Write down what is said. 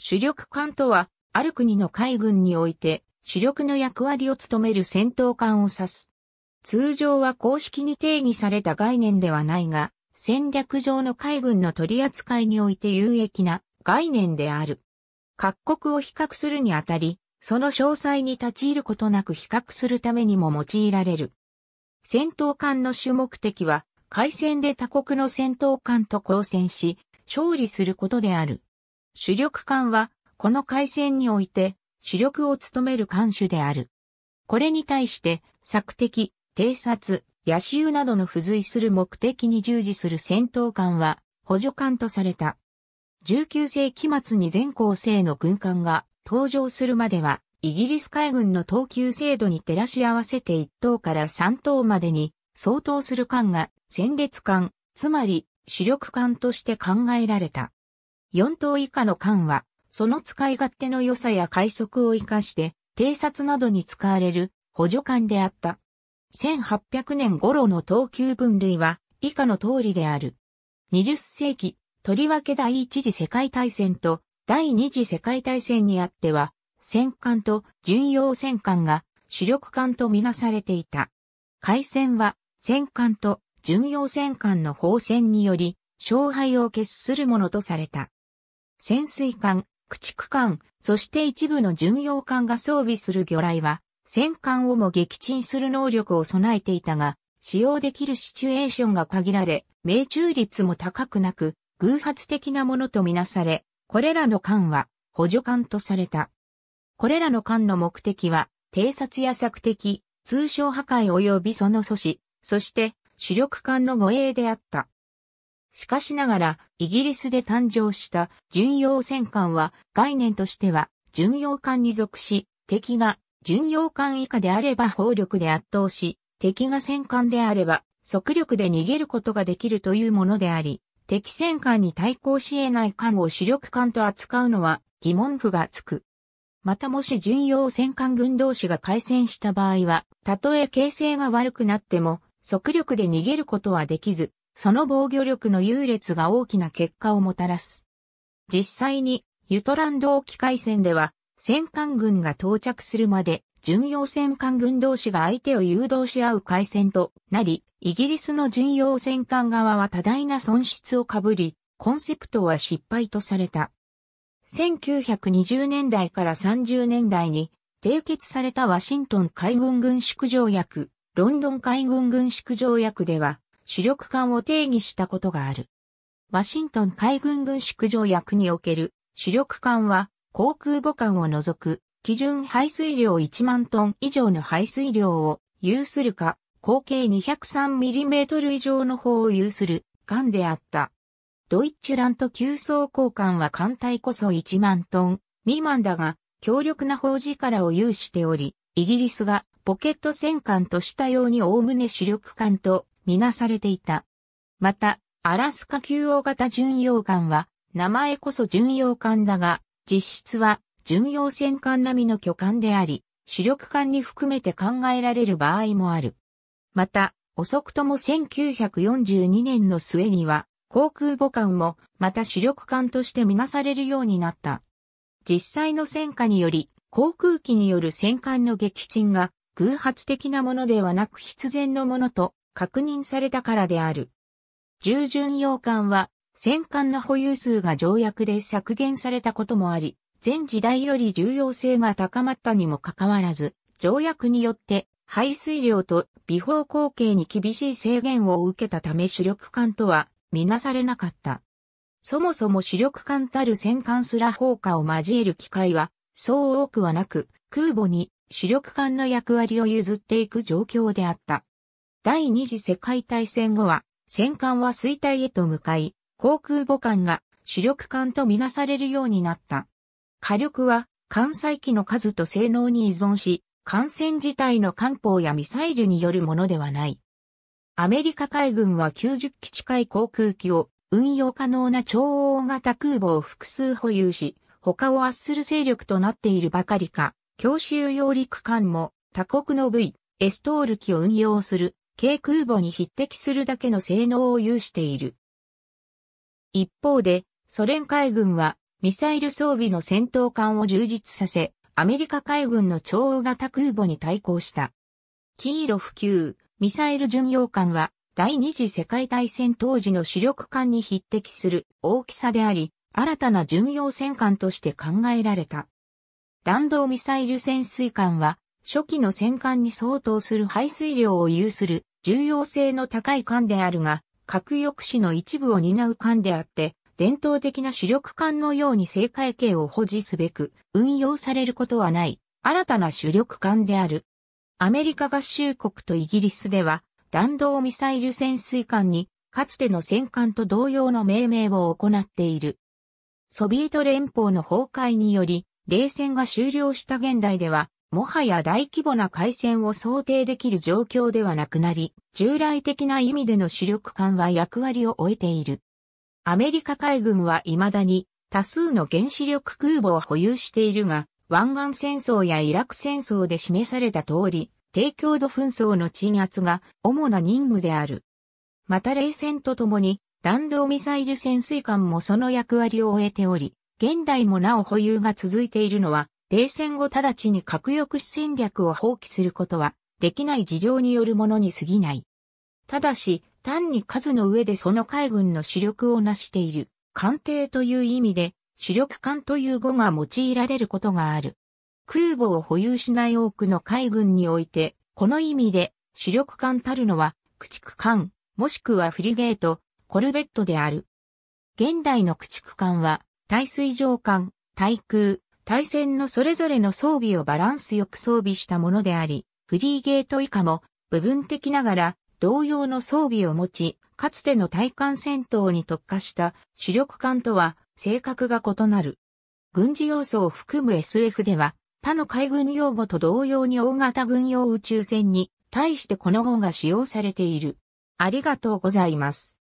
主力艦とは、ある国の海軍において、主力の役割を務める戦闘艦を指す。通常は公式に定義された概念ではないが、戦略上の海軍の取り扱いにおいて有益な概念である。各国を比較するにあたり、その詳細に立ち入ることなく比較するためにも用いられる。戦闘艦の主目的は、海戦で他国の戦闘艦と交戦し、勝利することである。主力艦は、この海戦において、主力を務める艦種である。これに対して、索敵、偵察、野襲などの付随する目的に従事する戦闘艦は、補助艦とされた。19世紀末に全校生の軍艦が登場するまでは、イギリス海軍の等級制度に照らし合わせて1等から3等までに相当する艦が戦列艦、つまり主力艦として考えられた。4等以下の艦は、その使い勝手の良さや快速を活かして、偵察などに使われる補助艦であった。1800年頃の等級分類は以下の通りである。20世紀、とりわけ第一次世界大戦と第二次世界大戦にあっては、戦艦と巡洋戦艦が主力艦とみなされていた。海戦は戦艦と巡洋戦艦の砲戦により勝敗を決するものとされた。潜水艦、駆逐艦、そして一部の巡洋艦が装備する魚雷は、戦艦をも撃沈する能力を備えていたが、使用できるシチュエーションが限られ、命中率も高くなく、偶発的なものとみなされ、これらの艦は補助艦とされた。これらの艦の目的は、偵察や索敵、通商破壊及びその阻止、そして主力艦の護衛であった。しかしながら、イギリスで誕生した巡洋戦艦は概念としては巡洋艦に属し、敵が巡洋艦以下であれば砲力で圧倒し、敵が戦艦であれば速力で逃げることができるというものであり、敵戦艦に対抗し得ない艦を主力艦と扱うのは疑問符がつく。またもし巡洋戦艦軍同士が開戦した場合は、たとえ形勢が悪くなっても、速力で逃げることはできず、その防御力の優劣が大きな結果をもたらす。実際に、ユトランド沖海戦では、戦艦軍が到着するまで、巡洋戦艦軍同士が相手を誘導し合う海戦となり、イギリスの巡洋戦艦側は多大な損失をかぶり、コンセプトは失敗とされた。1920年代から30年代に締結されたワシントン海軍軍縮条約、ロンドン海軍軍縮条約では、主力艦を定義したことがある。ワシントン海軍軍縮条約における主力艦は航空母艦を除く基準排水量1万トン以上の排水量を有するか、合計 203mm 以上の方を有する艦であった。ドイッチュラント急走交換は艦隊こそ1万トン未満だが、強力な砲力を有しており、イギリスがポケット戦艦としたように概ね主力艦とみなされていた。また、アラスカ級大型巡洋艦は、名前こそ巡洋艦だが、実質は巡洋戦艦並みの巨艦であり、主力艦に含めて考えられる場合もある。また、遅くとも1942年の末には、航空母艦も、また主力艦としてみなされるようになった。実際の戦火により、航空機による戦艦の撃沈が、偶発的なものではなく必然のものと確認されたからである。従順洋艦は、戦艦の保有数が条約で削減されたこともあり、全時代より重要性が高まったにもかかわらず、条約によって排水量と微法口径に厳しい制限を受けたため主力艦とはみなされなかった。そもそも主力艦たる戦艦すら砲火を交える機会はそう多くはなく、空母に主力艦の役割を譲っていく状況であった。第二次世界大戦後は、戦艦は衰退へと向かい、航空母艦が主力艦とみなされるようになった。火力は、艦載機の数と性能に依存し、艦船自体の艦砲やミサイルによるものではない。アメリカ海軍は90機近い航空機を運用可能な超大型空母を複数保有し、他を圧する勢力となっているばかりか、強襲揚陸艦も他国の V、エストール機を運用する軽空母に匹敵するだけの性能を有している。一方で、ソ連海軍はミサイル装備の戦闘艦を充実させ、アメリカ海軍の超大型空母に対抗した。キーロ普及、ミサイル巡洋艦は第二次世界大戦当時の主力艦に匹敵する大きさであり、新たな巡洋戦艦として考えられた。弾道ミサイル潜水艦は初期の戦艦に相当する排水量を有する重要性の高い艦であるが、核抑止の一部を担う艦であって、伝統的な主力艦のように正解形を保持すべく運用されることはない新たな主力艦である。アメリカ合衆国とイギリスでは弾道ミサイル潜水艦にかつての戦艦と同様の命名を行っている。ソビエト連邦の崩壊により冷戦が終了した現代ではもはや大規模な回線を想定できる状況ではなくなり、従来的な意味での主力艦は役割を終えている。アメリカ海軍は未だに多数の原子力空母を保有しているが、湾岸戦争やイラク戦争で示された通り、低強度紛争の鎮圧が主な任務である。また冷戦とともに弾道ミサイル潜水艦もその役割を終えており、現代もなお保有が続いているのは冷戦後直ちに核抑止戦略を放棄することは、できない事情によるものに過ぎない。ただし、単に数の上でその海軍の主力を成している、艦艇という意味で、主力艦という語が用いられることがある。空母を保有しない多くの海軍において、この意味で、主力艦たるのは、駆逐艦、もしくはフリゲート、コルベットである。現代の駆逐艦は、耐水上艦、対空、対戦のそれぞれの装備をバランスよく装備したものであり、フリーゲート以下も部分的ながら同様の装備を持ち、かつての対艦戦闘に特化した主力艦とは性格が異なる。軍事要素を含む SF では、他の海軍用語と同様に大型軍用宇宙船に対してこの方が使用されている。ありがとうございます。